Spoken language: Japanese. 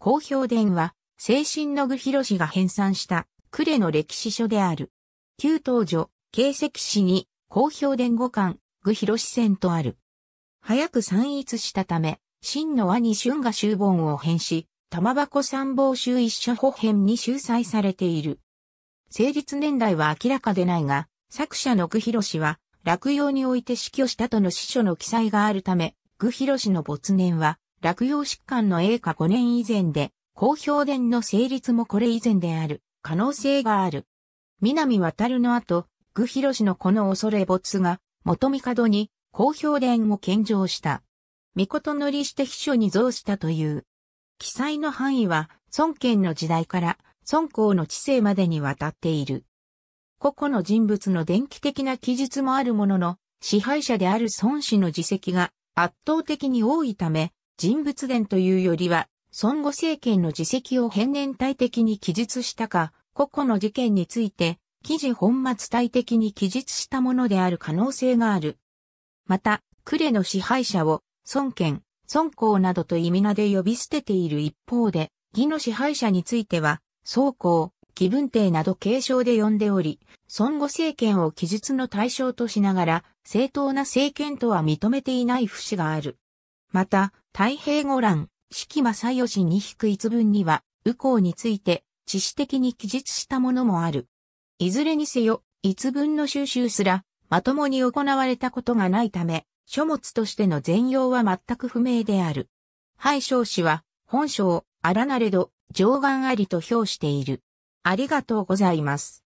公表伝は、精神の具広氏が編纂した、呉の歴史書である。旧東女、形石史に、公表伝五巻、具広氏選とある。早く散逸したため、真の兄春が秋本を編し、玉箱三謀集一書歩編に収載されている。成立年代は明らかでないが、作者の具広氏は、落葉において死去したとの史書の記載があるため、具広氏の没年は、落葉疾患の A か5年以前で、公表伝の成立もこれ以前である、可能性がある。南渡るの後、具広氏のこの恐れ没が、元帝に、公表伝を献上した。御事乗りして秘書に増したという。記載の範囲は、孫権の時代から、孫公の治世までにわたっている。個々の人物の伝記的な記述もあるものの、支配者である孫氏の自責が圧倒的に多いため、人物伝というよりは、孫悟政権の自責を変年体的に記述したか、個々の事件について、記事本末体的に記述したものである可能性がある。また、呉の支配者を、孫権、孫公などと意味名で呼び捨てている一方で、義の支配者については、孫公、気分帝など継承で呼んでおり、孫悟政権を記述の対象としながら、正当な政権とは認めていない節がある。また、太平五覧、四季正義に引く一文には、右行について、知識的に記述したものもある。いずれにせよ、一文の収集すら、まともに行われたことがないため、書物としての全容は全く不明である。敗将氏は、本書を、荒なれど、上眼ありと評している。ありがとうございます。